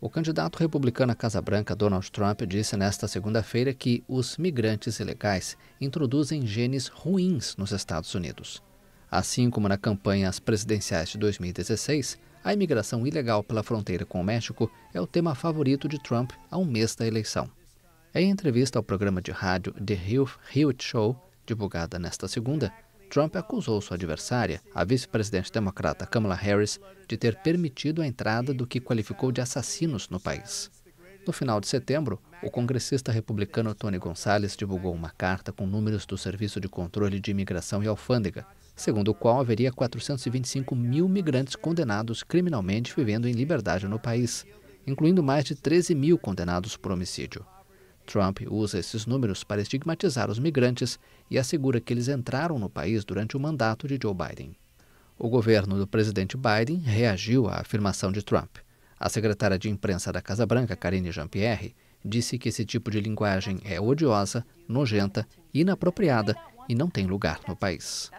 O candidato republicano à Casa Branca, Donald Trump, disse nesta segunda-feira que os migrantes ilegais introduzem genes ruins nos Estados Unidos. Assim como na campanha às presidenciais de 2016, a imigração ilegal pela fronteira com o México é o tema favorito de Trump há um mês da eleição. Em entrevista ao programa de rádio The Hugh Hewitt Show, divulgada nesta segunda, Trump acusou sua adversária, a vice-presidente democrata Kamala Harris, de ter permitido a entrada do que qualificou de assassinos no país. No final de setembro, o congressista republicano Tony Gonzalez divulgou uma carta com números do Serviço de Controle de Imigração e Alfândega, segundo o qual haveria 425 mil migrantes condenados criminalmente vivendo em liberdade no país, incluindo mais de 13 mil condenados por homicídio. Trump usa esses números para estigmatizar os migrantes e assegura que eles entraram no país durante o mandato de Joe Biden. O governo do presidente Biden reagiu à afirmação de Trump. A secretária de imprensa da Casa Branca, Karine Jean-Pierre, disse que esse tipo de linguagem é odiosa, nojenta, inapropriada e não tem lugar no país.